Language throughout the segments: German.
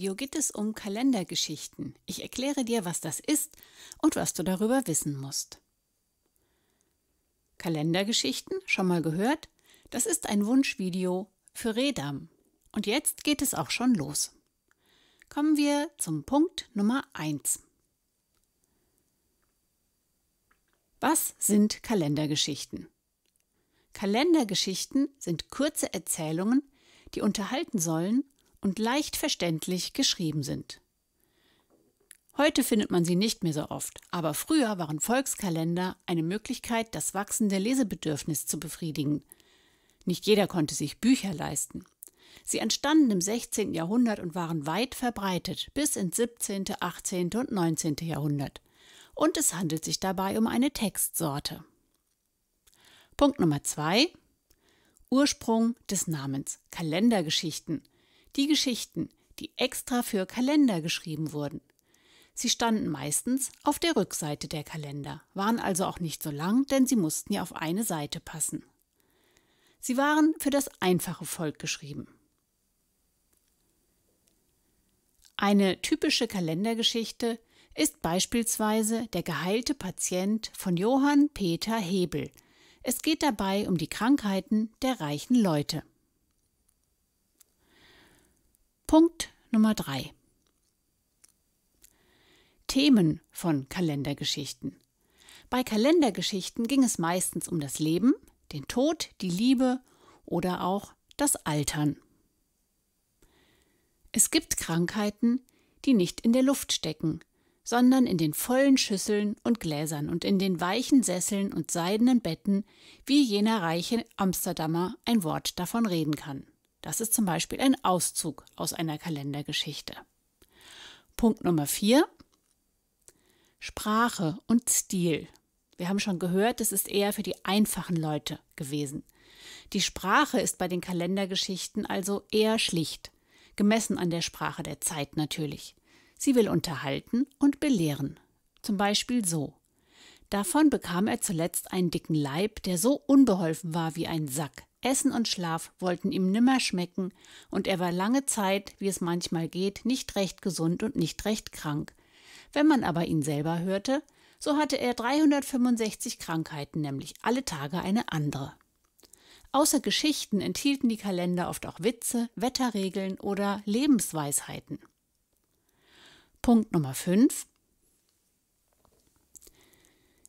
Video geht es um Kalendergeschichten. Ich erkläre dir, was das ist und was du darüber wissen musst. Kalendergeschichten, schon mal gehört? Das ist ein Wunschvideo für Redam. Und jetzt geht es auch schon los. Kommen wir zum Punkt Nummer 1. Was sind Kalendergeschichten? Kalendergeschichten sind kurze Erzählungen, die unterhalten sollen und leicht verständlich geschrieben sind. Heute findet man sie nicht mehr so oft, aber früher waren Volkskalender eine Möglichkeit, das wachsende Lesebedürfnis zu befriedigen. Nicht jeder konnte sich Bücher leisten. Sie entstanden im 16. Jahrhundert und waren weit verbreitet bis ins 17., 18. und 19. Jahrhundert. Und es handelt sich dabei um eine Textsorte. Punkt Nummer 2. Ursprung des Namens Kalendergeschichten – die Geschichten, die extra für Kalender geschrieben wurden. Sie standen meistens auf der Rückseite der Kalender, waren also auch nicht so lang, denn sie mussten ja auf eine Seite passen. Sie waren für das einfache Volk geschrieben. Eine typische Kalendergeschichte ist beispielsweise Der geheilte Patient von Johann Peter Hebel. Es geht dabei um die Krankheiten der reichen Leute. Punkt Nummer 3. Themen von Kalendergeschichten. Bei Kalendergeschichten ging es meistens um das Leben, den Tod, die Liebe oder auch das Altern. Es gibt Krankheiten, die nicht in der Luft stecken, sondern in den vollen Schüsseln und Gläsern und in den weichen Sesseln und seidenen Betten, wie jener reiche Amsterdamer ein Wort davon reden kann. Das ist zum Beispiel ein Auszug aus einer Kalendergeschichte. Punkt Nummer 4. Sprache und Stil. Wir haben schon gehört, es ist eher für die einfachen Leute gewesen. Die Sprache ist bei den Kalendergeschichten also eher schlicht, gemessen an der Sprache der Zeit natürlich. Sie will unterhalten und belehren. Zum Beispiel so. Davon bekam er zuletzt einen dicken Leib, der so unbeholfen war wie ein Sack. Essen und Schlaf wollten ihm nimmer schmecken, und er war lange Zeit, wie es manchmal geht, nicht recht gesund und nicht recht krank. Wenn man aber ihn selber hörte, so hatte er 365 Krankheiten, nämlich alle Tage eine andere. Außer Geschichten enthielten die Kalender oft auch Witze, Wetterregeln oder Lebensweisheiten. Punkt Nummer 5.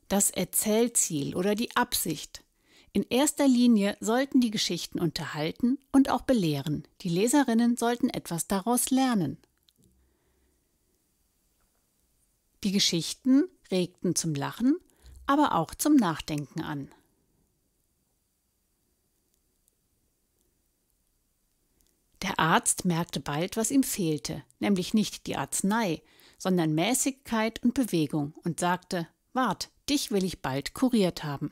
Das Erzählziel oder die Absicht. In erster Linie sollten die Geschichten unterhalten und auch belehren. Die Leserinnen sollten etwas daraus lernen. Die Geschichten regten zum Lachen, aber auch zum Nachdenken an. Der Arzt merkte bald, was ihm fehlte, nämlich nicht die Arznei, sondern Mäßigkeit und Bewegung und sagte: Wart, dich will ich bald kuriert haben.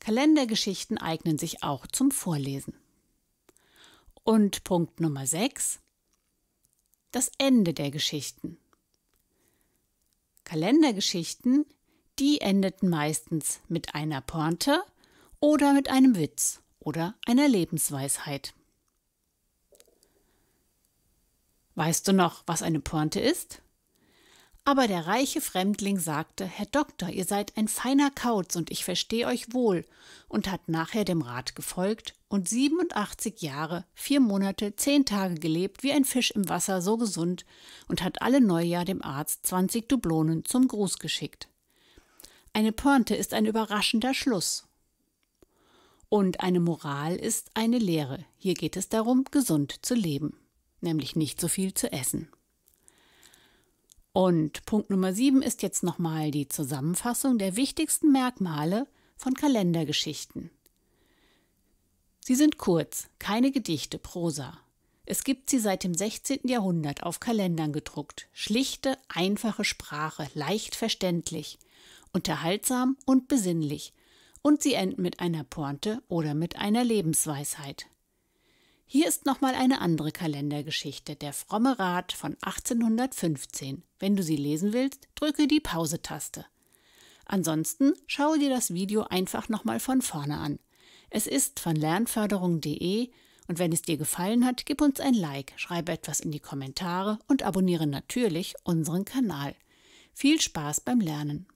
Kalendergeschichten eignen sich auch zum Vorlesen. Und Punkt Nummer 6. Das Ende der Geschichten. Kalendergeschichten, die endeten meistens mit einer Pointe oder mit einem Witz oder einer Lebensweisheit. Weißt du noch, was eine Pointe ist? Aber der reiche Fremdling sagte, Herr Doktor, ihr seid ein feiner Kauz und ich verstehe euch wohl, und hat nachher dem Rat gefolgt und 87 Jahre, vier Monate, zehn Tage gelebt wie ein Fisch im Wasser, so gesund, und hat alle Neujahr dem Arzt 20 Dublonen zum Gruß geschickt. Eine Pointe ist ein überraschender Schluss. Und eine Moral ist eine Lehre. Hier geht es darum, gesund zu leben, nämlich nicht so viel zu essen. Und Punkt Nummer 7 ist jetzt nochmal die Zusammenfassung der wichtigsten Merkmale von Kalendergeschichten. Sie sind kurz, keine Gedichte, Prosa. Es gibt sie seit dem 16. Jahrhundert auf Kalendern gedruckt. Schlichte, einfache Sprache, leicht verständlich, unterhaltsam und besinnlich. Und sie enden mit einer Pointe oder mit einer Lebensweisheit. Hier ist nochmal eine andere Kalendergeschichte, der fromme Rat von 1815. Wenn du sie lesen willst, drücke die Pause-Taste. Ansonsten schaue dir das Video einfach nochmal von vorne an. Es ist von lernförderung.de und wenn es dir gefallen hat, gib uns ein Like, schreibe etwas in die Kommentare und abonniere natürlich unseren Kanal. Viel Spaß beim Lernen!